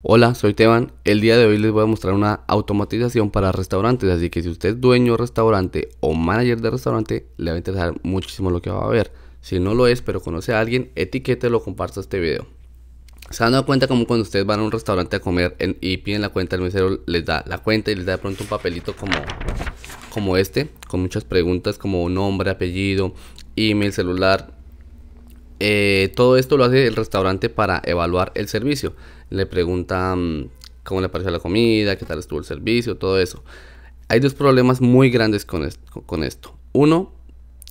Hola, soy Teban. El día de hoy les voy a mostrar una automatización para restaurantes, así que si usted es dueño de restaurante o manager de restaurante, le va a interesar muchísimo lo que va a ver. Si no lo es, pero conoce a alguien, etiquételo, comparta este video. ¿Se han dado cuenta como cuando ustedes van a un restaurante a comer y piden la cuenta, el mesero les da la cuenta y les da de pronto un papelito como, como este, con muchas preguntas como nombre, apellido, email, celular, eh, todo esto lo hace el restaurante para evaluar el servicio le preguntan mm, cómo le pareció la comida, qué tal estuvo el servicio, todo eso. Hay dos problemas muy grandes con, esto, Uno,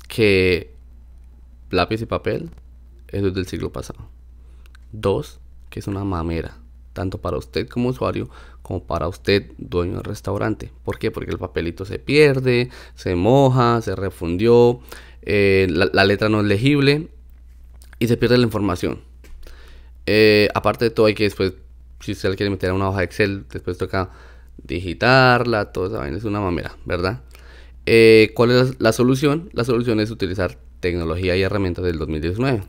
que lápiz y papel, es es del siglo pasado. Dos, que es una mamera, tanto para usted como usuario, como para usted dueño del restaurante. ¿Por qué? Porque el papelito se pierde, se moja, se refundió, eh, la letra no es legible y se pierde la información. Eh, aparte de todo, hay que después, si usted quiere meter a una hoja de Excel, después toca digitarla, todo esa es una mamera, ¿verdad? Eh, ¿Cuál es la solución? La solución es utilizar tecnología y herramientas del 2019.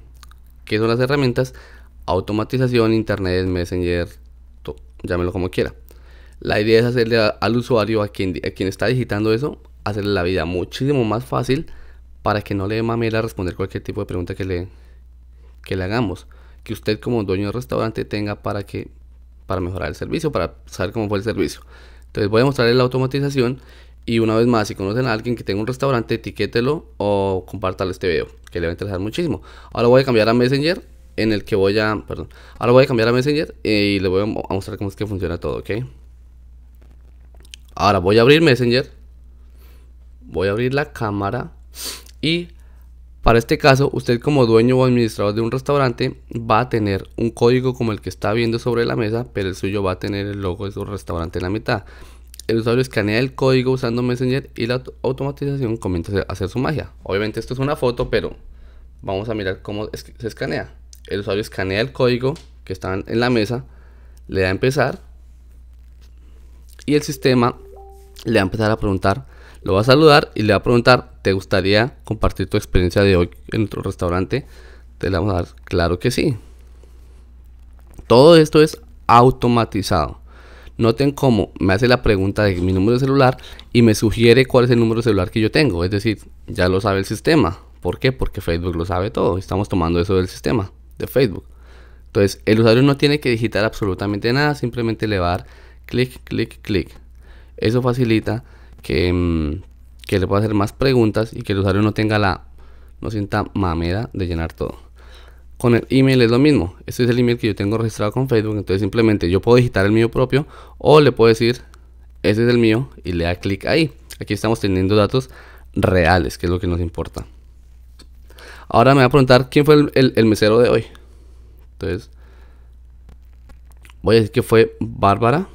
¿Qué son las herramientas? Automatización, Internet, Messenger, llámelo como quiera. La idea es hacerle al usuario, a quien, está digitando eso, hacerle la vida muchísimo más fácil para que no le dé mamera responder cualquier tipo de pregunta que le, que le hagamos que usted como dueño de restaurante tenga para que para mejorar el servicio, para saber cómo fue el servicio. Entonces voy a mostrarle la automatización y una vez más, si conocen a alguien que tenga un restaurante, etiquételo o compártale este video, que le va a interesar muchísimo. Ahora voy a cambiar a Messenger, en el que voy a, perdón, ahora voy a cambiar a Messenger y le voy a mostrar cómo es que funciona todo, ¿ok? Ahora voy a abrir Messenger, voy a abrir la cámara y para este caso, usted como dueño o administrador de un restaurante va a tener un código como el que está viendo sobre la mesa, pero el suyo va a tener el logo de su restaurante en la mitad. El usuario escanea el código usando Messenger y la automatización comienza a hacer su magia. Obviamente esto es una foto, pero vamos a mirar cómo se escanea. El usuario escanea el código que está en la mesa, le da a empezar y el sistema le va a empezar a preguntar lo va a saludar y le va a preguntar, ¿te gustaría compartir tu experiencia de hoy en otro restaurante? Te la vamos a dar, claro que sí. Todo esto es automatizado. Noten cómo me hace la pregunta de mi número de celular y me sugiere cuál es el número de celular que yo tengo. Es decir, ya lo sabe el sistema. ¿Por qué? Porque Facebook lo sabe todo. Estamos tomando eso del sistema, de Facebook. Entonces, el usuario no tiene que digitar absolutamente nada, simplemente le va a dar clic, clic, clic. Eso facilita Mm, que, le pueda hacer más preguntas y que el usuario no tenga la, no sienta mamera de llenar todo. Con el email es lo mismo. Este es el email que yo tengo registrado con Facebook. Entonces simplemente yo puedo digitar el mío propio o le puedo decir, ese es el mío y le da clic ahí. Aquí estamos teniendo datos reales, que es lo que nos importa. Ahora me va a preguntar quién fue el mesero de hoy. Entonces, voy a decir que fue Bárbara.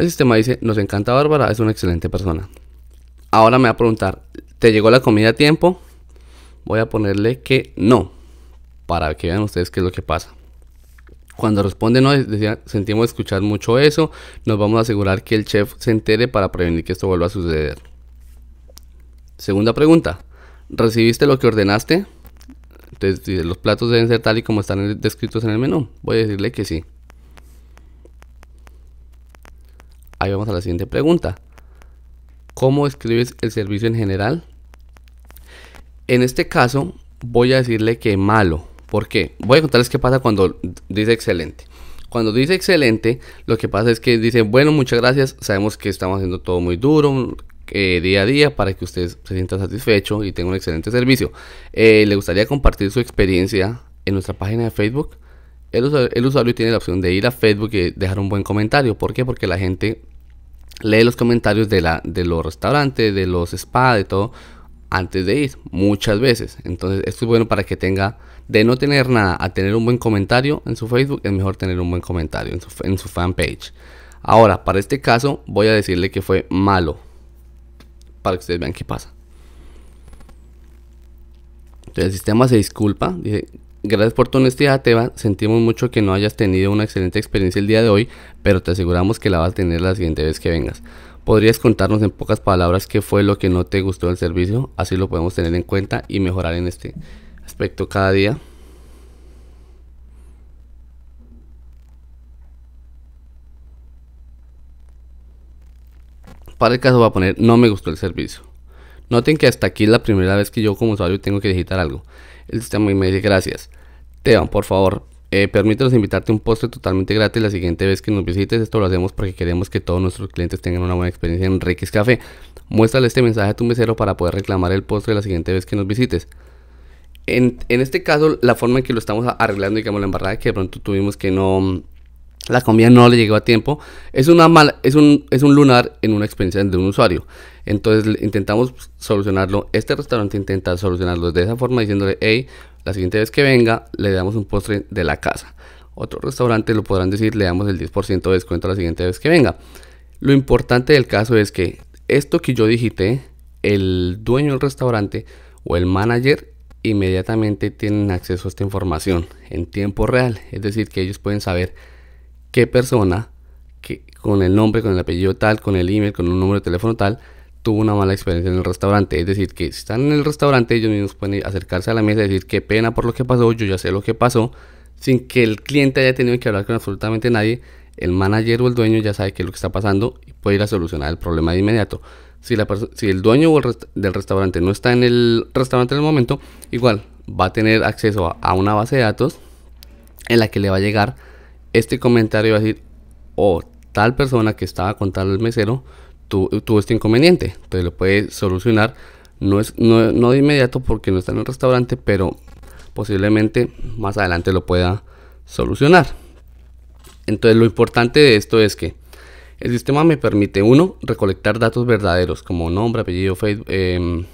El sistema dice, nos encanta Bárbara, es una excelente persona. Ahora me va a preguntar, ¿te llegó la comida a tiempo? Voy a ponerle que no, para que vean ustedes qué es lo que pasa. Cuando responde no, decía, sentimos escuchar mucho eso, nos vamos a asegurar que el chef se entere para prevenir que esto vuelva a suceder. Segunda pregunta, ¿recibiste lo que ordenaste? Entonces, los platos deben ser tal y como están descritos en el menú. Voy a decirle que sí. Ahí vamos a la siguiente pregunta. ¿Cómo escribes el servicio en general? En este caso, voy a decirle que malo. ¿Por qué? Voy a contarles qué pasa cuando dice excelente. Cuando dice excelente, lo que pasa es que dice, bueno, muchas gracias, sabemos que estamos haciendo todo muy duro, eh, día a día para que ustedes se sientan satisfecho y tenga un excelente servicio. Eh, ¿Le gustaría compartir su experiencia en nuestra página de Facebook? El usuario, el usuario, tiene la opción de ir a Facebook y dejar un buen comentario. ¿Por qué? Porque la gente lee los comentarios de, los restaurantes, de los spas, de todo, antes de ir, muchas veces. Entonces, esto es bueno para que tenga, de no tener nada a tener un buen comentario en su Facebook, es mejor tener un buen comentario en su, en su fanpage. Ahora, para este caso, voy a decirle que fue malo. Para que ustedes vean qué pasa. Entonces, el sistema se disculpa, dice, Gracias por tu honestidad, Teba. Sentimos mucho que no hayas tenido una excelente experiencia el día de hoy, pero te aseguramos que la vas a tener la siguiente vez que vengas. ¿Podrías contarnos en pocas palabras qué fue lo que no te gustó del servicio? Así lo podemos tener en cuenta y mejorar en este aspecto cada día. Para el caso va a poner no me gustó el servicio. Noten que hasta aquí es la primera vez que yo como usuario tengo que digitar algo. El sistema me dice gracias. Teo, por favor, eh, permítanos invitarte un postre totalmente gratis la siguiente vez que nos visites. Esto lo hacemos porque queremos que todos nuestros clientes tengan una buena experiencia en Ricky's Café. Muéstrale este mensaje a tu mesero para poder reclamar el postre la siguiente vez que nos visites. En, en este caso, la forma en que lo estamos arreglando, digamos, la embarrada que de pronto tuvimos que no, la comida no le llegó a tiempo, es, una mala, es, un, es un lunar en una experiencia de un usuario. Entonces intentamos solucionarlo, este restaurante intenta solucionarlo de esa forma diciéndole, hey, la siguiente vez que venga le damos un postre de la casa. otro restaurante lo podrán decir, le damos el 10% de descuento la siguiente vez que venga. Lo importante del caso es que esto que yo digité, el dueño del restaurante o el manager inmediatamente tienen acceso a esta información en tiempo real. Es decir, que ellos pueden saber qué persona que con el nombre, con el apellido tal, con el email, con un número de teléfono tal, tuvo una mala experiencia en el restaurante. Es decir, que si están en el restaurante, ellos mismos pueden acercarse a la mesa y decir, qué pena por lo que pasó, yo ya sé lo que pasó, sin que el cliente haya tenido que hablar con absolutamente nadie. El manager o el dueño ya sabe qué es lo que está pasando y puede ir a solucionar el problema de inmediato. Si, si el dueño o el del restaurante no está en el restaurante en el momento, igual va a tener acceso a una base de datos en la que le va a llegar este comentario va a decir, o tal persona que estaba con tal mesero tuvo, este inconveniente. Entonces lo puede solucionar, no, es, no, de inmediato porque no está en el restaurante, pero posiblemente más adelante lo pueda solucionar. Entonces lo importante de esto es que el sistema me permite, uno, recolectar datos verdaderos como nombre, apellido, em,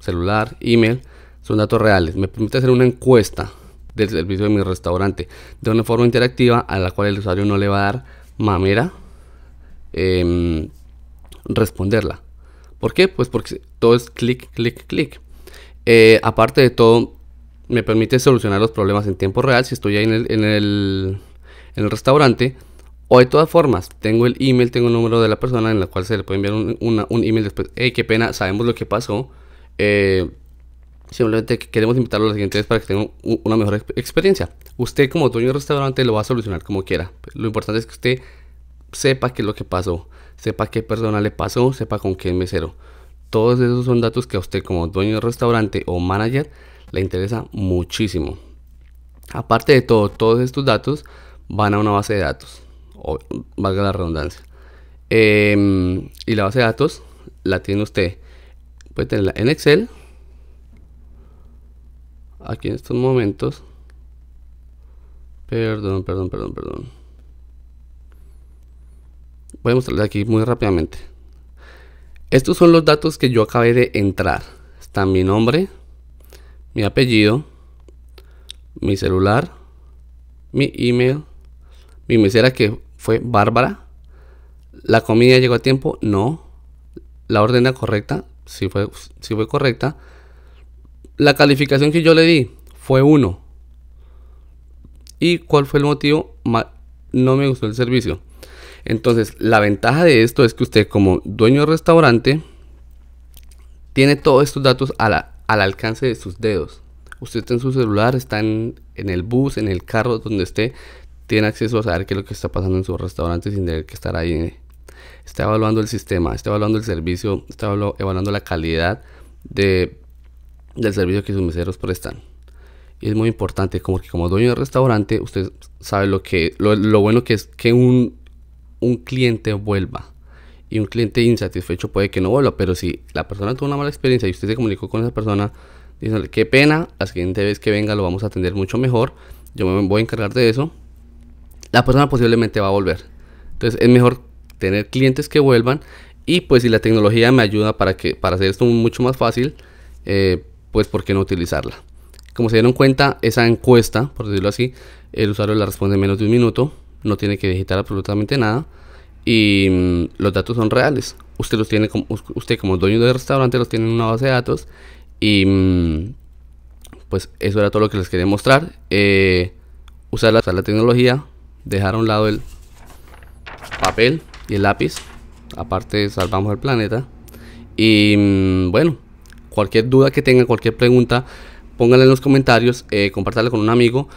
celular, email, son datos reales. Me permite hacer una encuesta del servicio de mi restaurante de una forma interactiva a la cual el usuario no le va a dar mamera em, responderla. ¿Por qué? Pues porque todo es clic, clic, clic. Eh, aparte de todo, me permite solucionar los problemas en tiempo real si estoy ahí en el, restaurante. O de todas formas, tengo el email, tengo el número de la persona en la cual se le puede enviar un, email después. Hey, qué pena, sabemos lo que pasó. Eh, Simplemente queremos invitarlo la siguiente vez para que tenga una mejor experiencia. Usted como dueño de restaurante lo va a solucionar como quiera. Lo importante es que usted sepa qué es lo que pasó, sepa qué persona le pasó, sepa con quién mesero. Todos esos son datos que a usted como dueño de restaurante o manager le interesa muchísimo. Aparte de todo, todos estos datos van a una base de datos, o, valga la redundancia. Em, y la base de datos la tiene usted. Puede tenerla en Excel, aquí en estos momentos perdón perdón perdón perdón voy a mostrarles aquí muy rápidamente estos son los datos que yo acabé de entrar está mi nombre mi apellido mi celular mi email mi mesera que fue Bárbara la comida llegó a tiempo no la orden correcta sí fue si fue correcta la calificación que yo le di fue 1. ¿Y cuál fue el motivo? No me gustó el servicio. Entonces, la ventaja de esto es que usted como dueño de restaurante tiene todos estos datos al alcance de sus dedos. Usted está en su celular, está en, en, el bus, en el carro, donde esté, tiene acceso a saber qué es lo que está pasando en su restaurante sin tener que estar ahí. Eh. Está evaluando el sistema, está evaluando el servicio, está evaluando la calidad de del servicio que sus meseros prestan. Y es muy importante, como que como dueño de restaurante, usted sabe lo que lo, lo bueno que es que un, un cliente vuelva y un cliente insatisfecho puede que no vuelva, pero si la persona tuvo una mala experiencia y usted se comunicó con esa persona, diciéndole, qué pena, la siguiente vez que venga lo vamos a atender mucho mejor, yo me voy a encargar de eso, la persona posiblemente va a volver. Entonces es mejor tener clientes que vuelvan y pues si la tecnología me ayuda para, que, para hacer esto mucho más fácil, eh, pues ¿por qué no utilizarla? Como se dieron cuenta, esa encuesta, por decirlo así, el usuario la responde en menos de un minuto, no tiene que digitar absolutamente nada y mm, los datos son reales. Usted los tiene como, usted como dueño del restaurante los tiene en una base de datos y mm, pues eso era todo lo que les quería mostrar. Eh, usar, la, tecnología, dejar a un lado el papel y el lápiz. Aparte salvamos el planeta. Y mm, bueno, Cualquier duda que tengan, cualquier pregunta, pónganla en los comentarios, eh, con un amigo